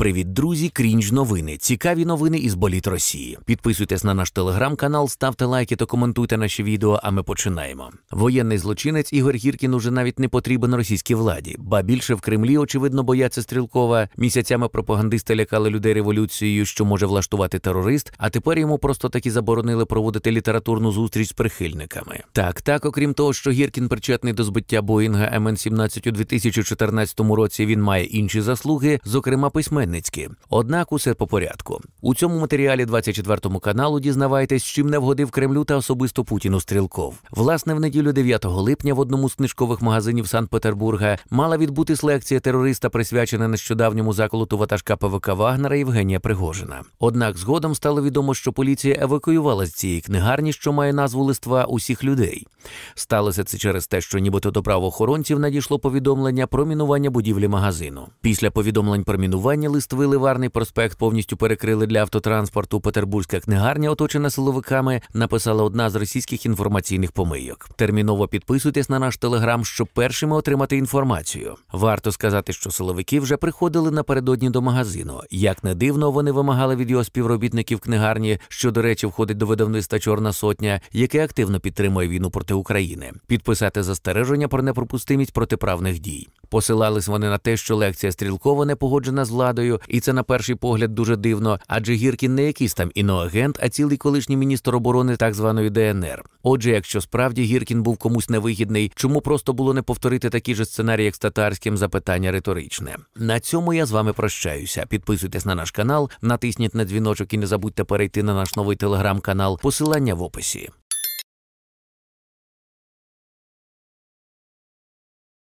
Привіт, друзі! Крінж новини. Цікаві новини із боліт Росії. Підписуйтесь на наш телеграм-канал, ставте лайки та коментуйте наші відео. А ми починаємо. Воєнний злочинець Ігор Гіркін уже навіть не потрібен російській владі, ба більше в Кремлі, очевидно, бояться стрілкова. Місяцями пропагандисти лякали людей революцією, що може влаштувати терорист. А тепер йому просто таки заборонили проводити літературну зустріч з прихильниками. Так, так, окрім того, що Гіркін причетний до збиття Боїнга МН 17 у 2014 році. Він має інші заслуги, зокрема письмен. Хмельницькі. Однак усе по порядку. У цьому матеріалі 24-му каналу дізнавайтесь, чим не вгодив Кремлю та особисто Путіну Стрілков. Власне, в неділю 9 липня в одному з книжкових магазинів Санкт-Петербурга мала відбутись лекція терориста, присвячена нещодавньому заколоту ватажка ПВК Вагнера Євгенія Пригожина. Однак згодом стало відомо, що поліція евакуювала з цієї книгарні, що має назву листва усіх людей. Сталося це через те, що нібито до правоохоронців надійшло повідомлення про мінування будівлі магазину. Після повідомлень про мінування листвий ливарний проспект повністю перекрили для автотранспорту. Петербурзька книгарня, оточена силовиками, написала одна з російських інформаційних помийок. Терміново підписуйтесь на наш телеграм, щоб першими отримати інформацію. Варто сказати, що силовики вже приходили напередодні до магазину. Як не дивно, вони вимагали від його співробітників книгарні, що, до речі, входить до видавництва Чорна Сотня, яке активно підтримує війну проти України, підписати застереження про непропустимість протиправних дій. Посилались вони на те, що лекція Стрілкова не погоджена з владою, і це на перший погляд дуже дивно. Адже Гіркін не якийсь там іноагент, а цілий колишній міністр оборони так званої ДНР. Отже, якщо справді Гіркін був комусь невигідний, чому просто було не повторити такі ж сценарії, як з татарським запитання риторичне? На цьому я з вами прощаюся. Підписуйтесь на наш канал, натисніть на дзвіночок і не забудьте перейти на наш новий телеграм-канал. Посилання в описі.